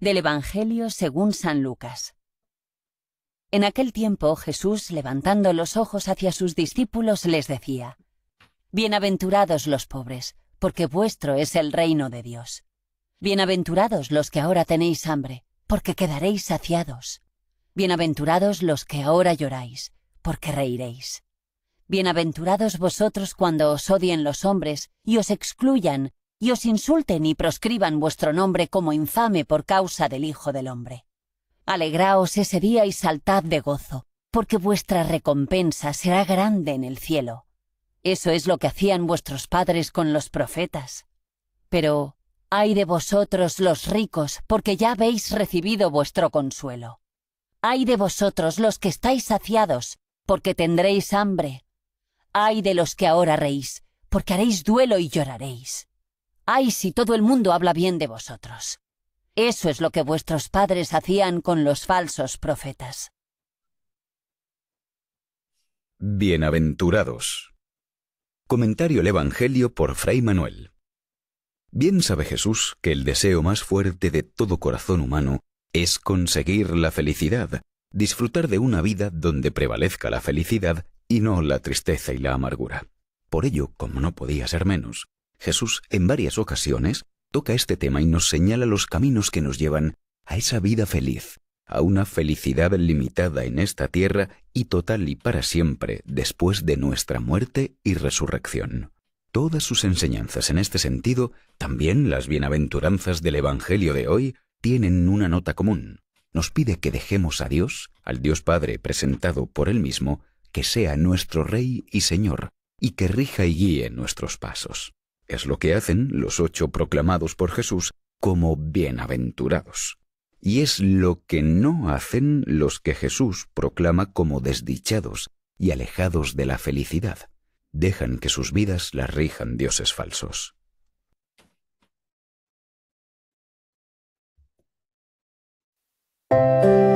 Del Evangelio según San Lucas. En aquel tiempo Jesús, levantando los ojos hacia sus discípulos, les decía, Bienaventurados los pobres, porque vuestro es el reino de Dios. Bienaventurados los que ahora tenéis hambre, porque quedaréis saciados. Bienaventurados los que ahora lloráis, porque reiréis. Bienaventurados vosotros cuando os odien los hombres y os excluyan y os insulten y proscriban vuestro nombre como infame por causa del Hijo del Hombre. Alegraos ese día y saltad de gozo, porque vuestra recompensa será grande en el cielo. Eso es lo que hacían vuestros padres con los profetas. Pero, ay de vosotros los ricos, porque ya habéis recibido vuestro consuelo. Ay de vosotros los que estáis saciados, porque tendréis hambre. Ay de los que ahora reís, porque haréis duelo y lloraréis. Ay si todo el mundo habla bien de vosotros. Eso es lo que vuestros padres hacían con los falsos profetas. Bienaventurados. Comentario el Evangelio por Fray Manuel. Bien sabe Jesús que el deseo más fuerte de todo corazón humano es conseguir la felicidad, disfrutar de una vida donde prevalezca la felicidad y no la tristeza y la amargura. Por ello, como no podía ser menos, Jesús en varias ocasiones toca este tema y nos señala los caminos que nos llevan a esa vida feliz, a una felicidad limitada en esta tierra y total y para siempre después de nuestra muerte y resurrección. Todas sus enseñanzas en este sentido, también las bienaventuranzas del Evangelio de hoy, tienen una nota común. Nos pide que dejemos a Dios, al Dios Padre presentado por Él mismo, que sea nuestro Rey y Señor, y que rija y guíe nuestros pasos. Es lo que hacen los ocho proclamados por Jesús como bienaventurados. Y es lo que no hacen los que Jesús proclama como desdichados y alejados de la felicidad. Dejan que sus vidas las rijan dioses falsos. 啊。